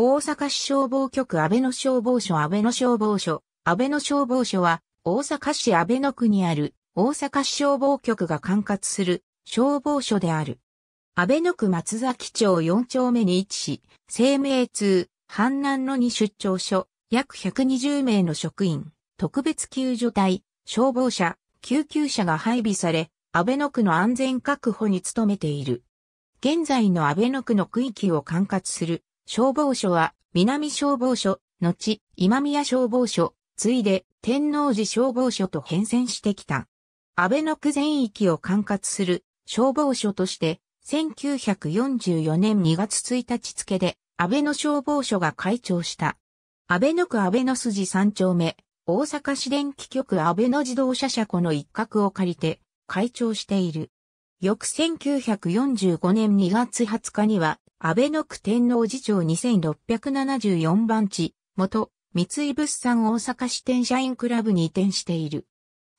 大阪市消防局安倍野消防署安倍野消防署安倍野消防署は大阪市安倍野区にある大阪市消防局が管轄する消防署である。安倍野区松崎町4丁目に位置し、生命通、阪南の2出張所、約120名の職員、特別救助隊、消防車、救急車が配備され、安倍野区の安全確保に努めている。現在の安倍野区の区域を管轄する消防署は、南消防署、後、今宮消防署、ついで、天王寺消防署と変遷してきた。安倍の区全域を管轄する消防署として、1944年2月1日付で、安倍の消防署が開庁した。安倍の区安倍の筋3丁目、大阪市電気局安倍の自動車車庫の一角を借りて、開庁している。翌1945年2月20日には、安倍の区天皇次長2674番地、元、三井物産大阪支店社員クラブに移転している。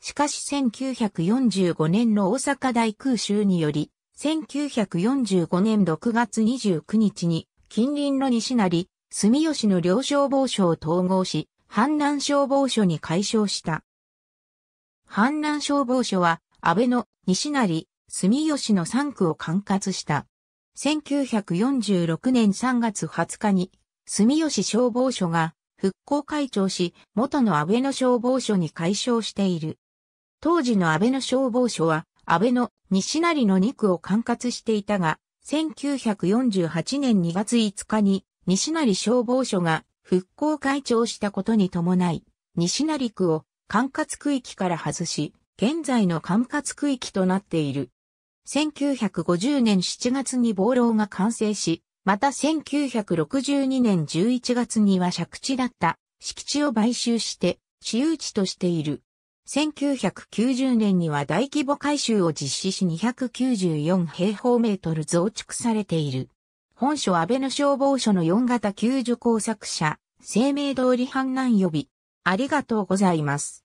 しかし1945年の大阪大空襲により、1945年6月29日に、近隣の西成、住吉の両消防署を統合し、阪南消防署に解消した。阪南消防署は、安倍の西成、住吉の3区を管轄した。1946年3月20日に、住吉消防署が復興会長し、元の安倍の消防署に改称している。当時の安倍の消防署は、安倍の西成の2区を管轄していたが、1948年2月5日に西成消防署が復興会長したことに伴い、西成区を管轄区域から外し、現在の管轄区域となっている。1950年7月に暴漏が完成し、また1962年11月には借地だった敷地を買収して私有地としている。1990年には大規模改修を実施し294平方メートル増築されている。本所安倍の消防署の4型救助工作者、生命通り氾濫予備。ありがとうございます。